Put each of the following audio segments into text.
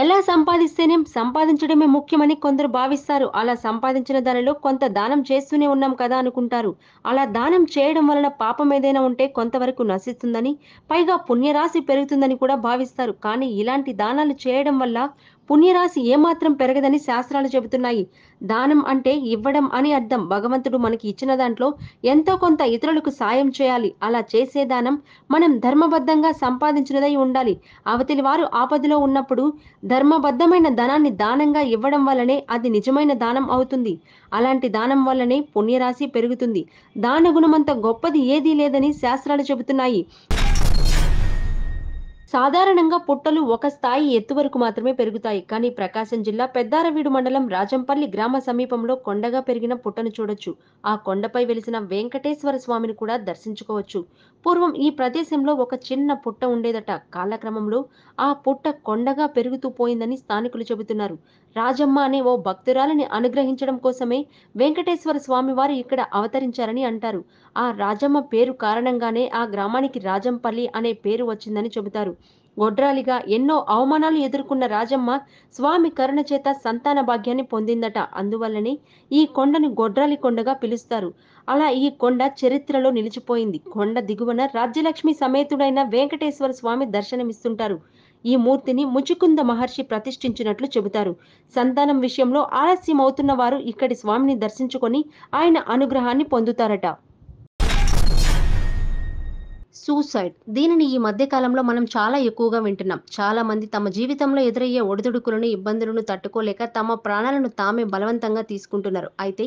ఎలా సంపాదిస్తేనే సంపాదించడమే ముఖ్యమని కొందరు భావిస్తారు అలా సంపాదించిన దానిలో కొంత దానం చేస్తూనే ఉన్నాం కదా అనుకుంటారు అలా దానం చేయడం వలన పాపం ఏదైనా ఉంటే కొంతవరకు నశిస్తుందని పైగా పుణ్యరాశి పెరుగుతుందని కూడా భావిస్తారు కానీ ఇలాంటి దానాలు చేయడం వల్ల పుణ్యరాశి ఏమాత్రం పెరగదని శాస్త్రాలు చెబుతున్నాయి దానం అంటే ఇవ్వడం అని అర్థం భగవంతుడు మనకి ఇచ్చిన దాంట్లో ఎంతో కొంత ఇతరులకు సాయం చేయాలి అలా చేసే దానం మనం ధర్మబద్ధంగా సంపాదించినదై ఉండాలి అవతలి వారు ఆపదలో ఉన్నప్పుడు ధర్మబద్ధమైన ధనాన్ని దానంగా ఇవ్వడం వల్లనే అది నిజమైన దానం అవుతుంది అలాంటి దానం వల్లనే పుణ్యరాశి పెరుగుతుంది దాన గుణమంత గొప్పది ఏదీ లేదని శాస్త్రాలు చెబుతున్నాయి సాధారణంగా పుట్టలు ఒక స్థాయి ఎత్తు వరకు మాత్రమే పెరుగుతాయి కానీ ప్రకాశం జిల్లా పెద్దారవీడు మండలం రాజంపల్లి గ్రామ సమీపంలో కొండగా పెరిగిన పుట్టను చూడొచ్చు ఆ కొండపై వెలిసిన వెంకటేశ్వర స్వామిని కూడా దర్శించుకోవచ్చు పూర్వం ఈ ప్రదేశంలో ఒక చిన్న పుట్ట ఉండేదట కాలక్రమంలో ఆ పుట్ట కొండగా పెరుగుతూ పోయిందని స్థానికులు చెబుతున్నారు రాజమ్మ అనే ఓ భక్తురాలని అనుగ్రహించడం కోసమే వెంకటేశ్వర స్వామి వారు ఇక్కడ అవతరించారని అంటారు ఆ రాజమ్మ పేరు కారణంగానే ఆ గ్రామానికి రాజంపల్లి అనే పేరు వచ్చిందని చెబుతారు గొడ్రాలిగా ఎన్నో అవమానాలు ఎదుర్కొన్న రాజమ్మ స్వామి కరుణ చేత సంతాన భాగ్యాన్ని పొందిందట అందువల్లనే ఈ కొండను గొడ్రాలి కొండగా పిలుస్తారు అలా ఈ కొండ చరిత్రలో నిలిచిపోయింది కొండ దిగువన రాజ్యలక్ష్మి సమేతుడైన వెంకటేశ్వర స్వామి దర్శనమిస్తుంటారు ఈ మూర్తిని ముచుకుంద మహర్షి ప్రతిష్ఠించినట్లు చెబుతారు సంతానం విషయంలో ఆలస్యం అవుతున్న వారు ఇక్కడి స్వామిని దర్శించుకొని ఆయన అనుగ్రహాన్ని పొందుతారట సూసైడ్ దీనిని ఈ మధ్య కాలంలో మనం చాలా ఎక్కువగా వింటున్నాం చాలా మంది తమ జీవితంలో ఎదురయ్యే ఒడిదుడుకులను ఇబ్బందులను తట్టుకోలేక తమ ప్రాణాలను తామే బలవంతంగా తీసుకుంటున్నారు అయితే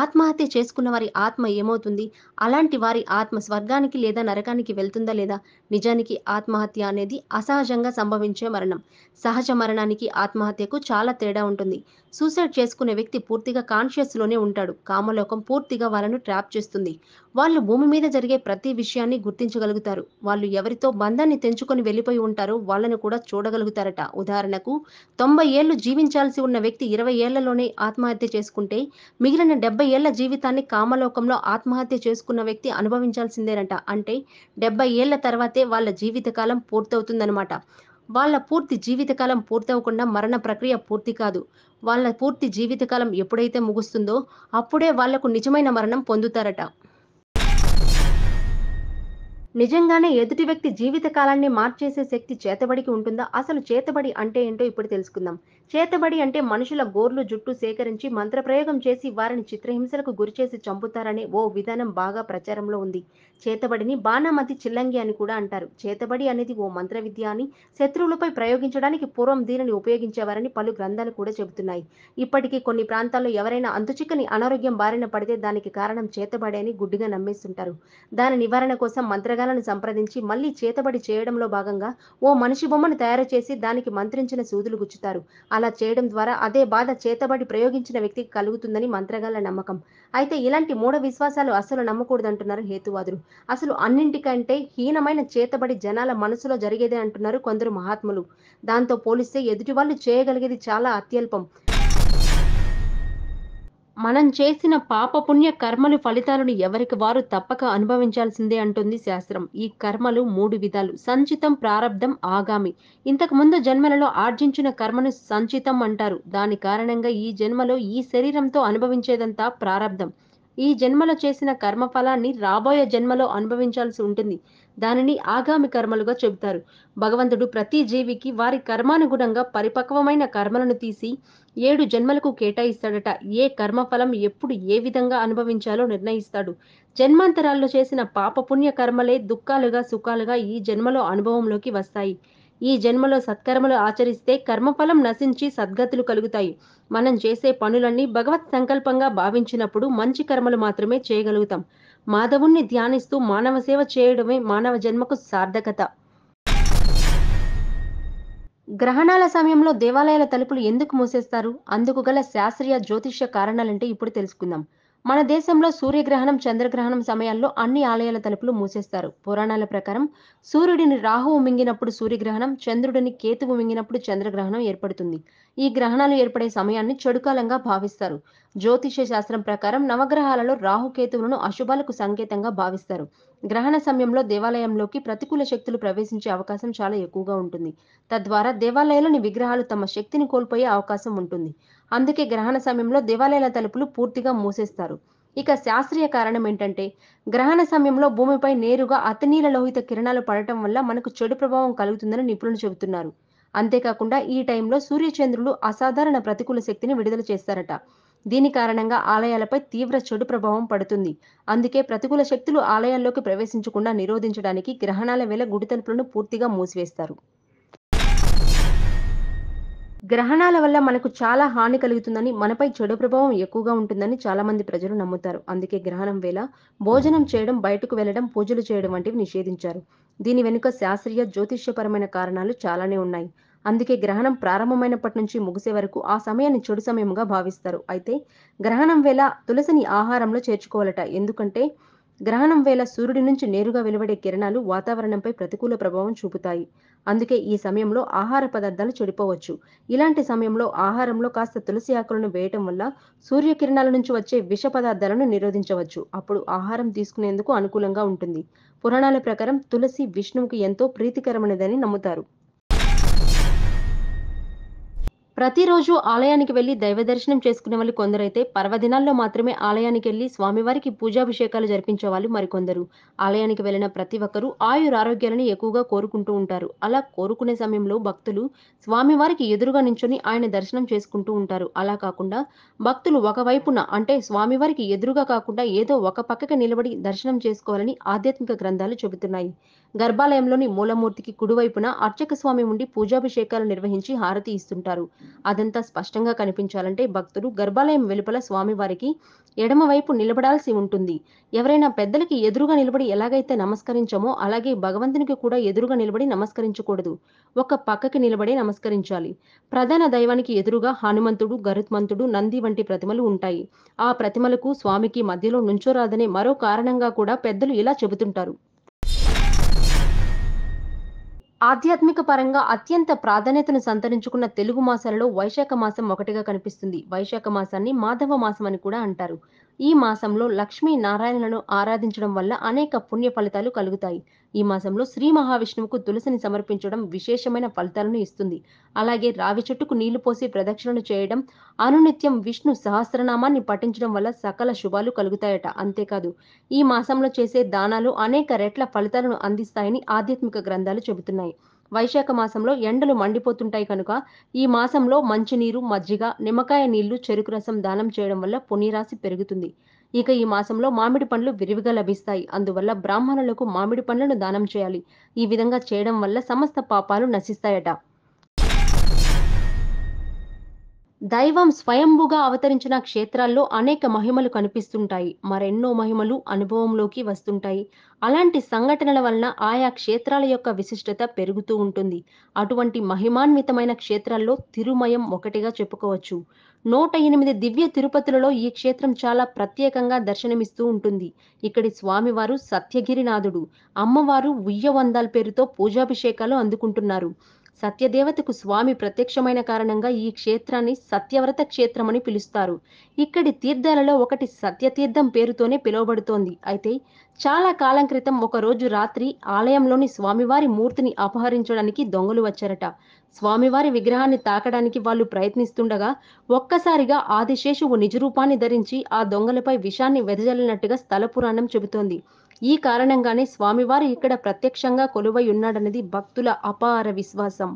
ఆత్మహత్య చేసుకున్న వారి ఆత్మ ఏమవుతుంది అలాంటి వారి ఆత్మ స్వర్గానికి లేదా నరకానికి వెళ్తుందా లేదా నిజానికి ఆత్మహత్య అనేది అసహజంగా సంభవించే మరణం సహజ మరణానికి ఆత్మహత్యకు చాలా తేడా ఉంటుంది సూసైడ్ చేసుకునే వ్యక్తి పూర్తిగా కాన్షియస్లోనే ఉంటాడు కామలోకం పూర్తిగా వాళ్ళను ట్రాప్ చేస్తుంది వాళ్ళు భూమి మీద జరిగే ప్రతి విషయాన్ని గుర్తించ చూడగలుగుతారు వాళ్ళు ఎవరితో బంధాన్ని తెంచుకొని వెళ్ళిపోయి ఉంటారో వాళ్ళని కూడా చూడగలుగుతారట ఉదాహరణకు తొంభై ఏళ్లు జీవించాల్సి ఉన్న వ్యక్తి ఇరవై ఏళ్లలోనే ఆత్మహత్య చేసుకుంటే మిగిలిన డెబ్బై ఏళ్ల జీవితాన్ని కామలోకంలో ఆత్మహత్య చేసుకున్న వ్యక్తి అనుభవించాల్సిందేనట అంటే డెబ్బై ఏళ్ల తర్వాతే వాళ్ళ జీవితకాలం పూర్తవుతుందనమాట వాళ్ళ పూర్తి జీవితకాలం పూర్తవకుండా మరణ ప్రక్రియ పూర్తి కాదు వాళ్ళ పూర్తి జీవితకాలం ఎప్పుడైతే ముగుస్తుందో అప్పుడే వాళ్లకు నిజమైన మరణం పొందుతారట నిజంగానే ఎదుటి వ్యక్తి జీవిత కాలాన్ని మార్చేసే శక్తి చేతబడికి ఉంటుందా అసలు చేతబడి అంటే ఏంటో ఇప్పుడు తెలుసుకుందాం చేతబడి అంటే మనుషుల గోర్లు జుట్టు సేకరించి మంత్రప్రయోగం చేసి వారిని చిత్రహింసలకు గురిచేసి చంపుతారనే ఓ విధానం బాగా ప్రచారంలో ఉంది చేతబడిని బాణామతి చిల్లంగి అని కూడా అంటారు చేతబడి అనేది ఓ మంత్ర విద్య అని శత్రువులపై ప్రయోగించడానికి పూర్వం దీనిని ఉపయోగించేవారని పలు గ్రంథాలు కూడా చెబుతున్నాయి ఇప్పటికీ కొన్ని ప్రాంతాల్లో ఎవరైనా అంతుచిక్కని అనారోగ్యం బారిన పడితే దానికి కారణం చేతబడి అని గుడ్డిగా నమ్మేస్తుంటారు దాని నివారణ కోసం మంత్రగాలను సంప్రదించి మళ్ళీ చేతబడి చేయడంలో భాగంగా ఓ మనిషి బొమ్మను తయారు చేసి దానికి మంత్రించిన సూదులు గుచ్చుతారు అలా చేయడం ద్వారా అదే బాధ చేతబడి ప్రయోగించిన వ్యక్తికి కలుగుతుందని మంత్రగాల నమ్మకం అయితే ఇలాంటి మూఢ విశ్వాసాలు అసలు నమ్మకూడదంటున్నారు హేతువాదులు అసలు అన్నింటికంటే హీనమైన చేతబడి జనాల మనసులో జరిగేదే అంటున్నారు కొందరు మహాత్ములు దాంతో పోలిస్తే ఎదుటి వాళ్ళు చేయగలిగేది చాలా అత్యల్పం మనం చేసిన పాపపుణ్య కర్మలు ఫలితాలను ఎవరికి వారు తప్పక అనుభవించాల్సిందే అంటుంది శాస్త్రం ఈ కర్మలు మూడు విధాలు సంచితం ప్రారంధం ఆగామి ఇంతకు ముందు జన్మలలో ఆర్జించిన కర్మను సంచితం అంటారు దాని కారణంగా ఈ జన్మలో ఈ శరీరంతో అనుభవించేదంతా ప్రారంధం ఈ జన్మలో చేసిన కర్మఫలాన్ని రాబోయే జన్మలో అనుభవించాల్సి ఉంటుంది దానిని ఆగామి కర్మలుగా చెబుతారు భగవంతుడు ప్రతి జీవికి వారి కర్మానుగుణంగా పరిపక్వమైన కర్మలను తీసి ఏడు జన్మలకు కేటాయిస్తాడట ఏ కర్మఫలం ఎప్పుడు ఏ విధంగా అనుభవించాలో నిర్ణయిస్తాడు జన్మాంతరాల్లో చేసిన పాపపుణ్య కర్మలే దుఃఖాలుగా సుఖాలుగా ఈ జన్మలో అనుభవంలోకి వస్తాయి ఈ జన్మలో సత్కర్మలు ఆచరిస్తే కర్మఫలం నశించి సద్గతులు కలుగుతాయి మనం చేసే పనులన్నీ భగవత్ సంకల్పంగా భావించినప్పుడు మంచి కర్మలు మాత్రమే చేయగలుగుతాం మాధవుణ్ణి ధ్యానిస్తూ మానవ సేవ చేయడమే మానవ జన్మకు సార్థకత గ్రహణాల సమయంలో దేవాలయాల తలుపులు ఎందుకు మూసేస్తారు అందుకు గల శాస్త్రీయ జ్యోతిష్య కారణాలంటే ఇప్పుడు తెలుసుకుందాం మన దేశంలో సూర్యగ్రహణం చంద్రగ్రహణం సమయాల్లో అన్ని ఆలయాల తలుపులు మూసేస్తారు పురాణాల ప్రకారం సూర్యుడిని రాహువు మింగినప్పుడు సూర్యగ్రహణం చంద్రుడిని కేతువు మింగినప్పుడు చంద్రగ్రహణం ఏర్పడుతుంది ఈ గ్రహణాలు ఏర్పడే సమయాన్ని చెడుకాలంగా భావిస్తారు జ్యోతిష శాస్త్రం ప్రకారం నవగ్రహాలలో రాహుకేతువులను అశుభాలకు సంకేతంగా భావిస్తారు గ్రహణ సమయంలో దేవాలయంలోకి ప్రతికూల శక్తులు ప్రవేశించే అవకాశం చాలా ఎక్కువగా ఉంటుంది తద్వారా దేవాలయాలని విగ్రహాలు తమ శక్తిని కోల్పోయే అవకాశం ఉంటుంది అందుకే గ్రహణ సమయంలో దేవాలయాల తలుపులు పూర్తిగా మూసేస్తారు ఇక శాస్త్రీయ కారణం ఏంటంటే గ్రహణ సమయంలో భూమిపై నేరుగా అతినీల లోహిత కిరణాలు పడటం వల్ల మనకు చెడు ప్రభావం కలుగుతుందని నిపుణులు చెబుతున్నారు అంతేకాకుండా ఈ టైంలో సూర్యచంద్రులు అసాధారణ ప్రతికూల శక్తిని విడుదల చేస్తారట దీని కారణంగా ఆలయాలపై తీవ్ర చెడు ప్రభావం పడుతుంది అందుకే ప్రతికూల శక్తులు ఆలయాల్లోకి ప్రవేశించకుండా నిరోధించడానికి గ్రహణాల వేళ గుడి తలుపులను పూర్తిగా మూసివేస్తారు గ్రహణాల వల్ల మనకు చాలా హాని కలుగుతుందని మనపై చెడు ప్రభావం ఎక్కువగా ఉంటుందని చాలా మంది ప్రజలు నమ్ముతారు అందుకే గ్రహణం వేళ భోజనం చేయడం బయటకు వెళ్లడం పూజలు చేయడం వంటివి నిషేధించారు దీని వెనుక శాస్త్రీయ జ్యోతిష్యపరమైన కారణాలు చాలానే ఉన్నాయి అందుకే గ్రహణం ప్రారంభమైనప్పటి నుంచి ముగిసే వరకు ఆ సమయాన్ని చెడు సమయముగా భావిస్తారు అయితే గ్రహణం వేళ తులసిని ఆహారంలో చేర్చుకోవాలట ఎందుకంటే గ్రహణం వేళ సూర్యుడి నుంచి నేరుగా వెలువడే కిరణాలు వాతావరణంపై ప్రతికూల ప్రభావం చూపుతాయి అందుకే ఈ సమయంలో ఆహార పదార్థాలు చెడిపోవచ్చు ఇలాంటి సమయంలో ఆహారంలో కాస్త తులసి ఆకులను వేయటం వల్ల సూర్యకిరణాల నుంచి వచ్చే విష పదార్థాలను నిరోధించవచ్చు అప్పుడు ఆహారం తీసుకునేందుకు అనుకూలంగా ఉంటుంది పురాణాల ప్రకారం తులసి విష్ణువుకి ఎంతో ప్రీతికరమైనదని నమ్ముతారు ప్రతిరోజు ఆలయానికి వెళ్లి దైవ దర్శనం చేసుకునే వాళ్ళు కొందరైతే పర్వదినాల్లో మాత్రమే ఆలయానికి వెళ్లి స్వామివారికి పూజాభిషేకాలు జరిపించే వాళ్ళు మరికొందరు ఆలయానికి వెళ్లిన ప్రతి ఒక్కరూ ఆయురారోగ్యాలను ఎక్కువగా కోరుకుంటూ ఉంటారు అలా కోరుకునే సమయంలో భక్తులు స్వామివారికి ఎదురుగా నించొని ఆయన దర్శనం చేసుకుంటూ ఉంటారు అలా కాకుండా భక్తులు ఒకవైపున అంటే స్వామివారికి ఎదురుగా కాకుండా ఏదో ఒక పక్కకి నిలబడి దర్శనం చేసుకోవాలని ఆధ్యాత్మిక గ్రంథాలు చెబుతున్నాయి గర్భాలయంలోని మూలమూర్తికి కుడివైపున అర్చక స్వామి ఉండి పూజాభిషేకాలు నిర్వహించి హారతి ఇస్తుంటారు అదంతా స్పష్టంగా కనిపించాలంటే భక్తులు గర్భాలయం వెలుపల స్వామివారికి ఎడమవైపు నిలబడాల్సి ఉంటుంది ఎవరైనా పెద్దలకి ఎదురుగా నిలబడి ఎలాగైతే నమస్కరించామో అలాగే భగవంతునికి కూడా ఎదురుగా నిలబడి నమస్కరించకూడదు ఒక పక్కకి నిలబడే నమస్కరించాలి ప్రధాన దైవానికి ఎదురుగా హనుమంతుడు గరుత్మంతుడు నంది వంటి ప్రతిమలు ఉంటాయి ఆ ప్రతిమలకు స్వామికి మధ్యలో నుంచోరాదనే మరో కారణంగా కూడా పెద్దలు ఇలా చెబుతుంటారు ఆధ్యాత్మిక పరంగా అత్యంత ప్రాధాన్యతను సంతరించుకున్న తెలుగు మాసాలలో వైశాఖ మాసం ఒకటిగా కనిపిస్తుంది వైశాఖ మాసాన్ని మాధవ మాసం అని కూడా అంటారు ఈ మాసంలో లక్ష్మీ నారాయణలను ఆరాధించడం వల్ల అనేక పుణ్య ఫలితాలు కలుగుతాయి ఈ మాసంలో శ్రీ మహావిష్ణువుకు తులసిని సమర్పించడం విశేషమైన ఫలితాలను ఇస్తుంది అలాగే రావి చెట్టుకు నీళ్లు పోసి ప్రదక్షిణలు చేయడం అనునిత్యం విష్ణు సహస్రనామాన్ని పఠించడం వల్ల సకల శుభాలు కలుగుతాయట అంతేకాదు ఈ మాసంలో చేసే దానాలు అనేక రెట్ల ఫలితాలను అందిస్తాయని ఆధ్యాత్మిక గ్రంథాలు చెబుతున్నాయి వైశాఖ మాసంలో ఎండలు మండిపోతుంటాయి కనుక ఈ మాసంలో మంచినీరు మజ్జిగ నిమ్మకాయ నీళ్లు చెరుకు రసం దానం చేయడం వల్ల పుణ్యరాశి పెరుగుతుంది ఇక ఈ మాసంలో మామిడి పండ్లు విరివిగా లభిస్తాయి అందువల్ల బ్రాహ్మణులకు మామిడి పండ్లను దానం చేయాలి ఈ విధంగా చేయడం వల్ల సమస్త పాపాలు నశిస్తాయట దైవం స్వయంభుగా అవతరించిన క్షేత్రాల్లో అనేక మహిమలు కనిపిస్తుంటాయి మరెన్నో మహిమలు అనుభవంలోకి వస్తుంటాయి అలాంటి సంఘటనల వలన ఆయా క్షేత్రాల యొక్క విశిష్టత పెరుగుతూ ఉంటుంది అటువంటి మహిమాన్వితమైన క్షేత్రాల్లో తిరుమయం ఒకటిగా చెప్పుకోవచ్చు నూట ఎనిమిది దివ్య తిరుపతులలో ఈ క్షేత్రం చాలా ప్రత్యేకంగా దర్శనమిస్తూ ఉంటుంది ఇక్కడి స్వామివారు సత్యగిరినాథుడు అమ్మవారు ఉయ్యవందాల్ పేరుతో పూజాభిషేకాలు అందుకుంటున్నారు సత్యదేవతకు స్వామి ప్రత్యక్షమైన కారణంగా ఈ క్షేత్రాన్ని సత్యవ్రత క్షేత్రమని పిలుస్తారు ఇక్కడి తీర్థాలలో ఒకటి సత్యతీర్థం పేరుతోనే పిలువబడుతోంది అయితే చాలా కాలం క్రితం ఒకరోజు రాత్రి ఆలయంలోని స్వామివారి మూర్తిని అపహరించడానికి దొంగలు వచ్చారట స్వామివారి విగ్రహాన్ని తాకడానికి వాళ్ళు ప్రయత్నిస్తుండగా ఒక్కసారిగా ఆదిశేషువు నిజరూపాన్ని ధరించి ఆ దొంగలపై విషాన్ని వెదజల్లినట్టుగా స్థల పురాణం చెబుతోంది ఈ కారణంగానే స్వామివారు ఇక్కడ ప్రత్యక్షంగా కొలువై ఉన్నాడన్నది భక్తుల అపార విశ్వాసం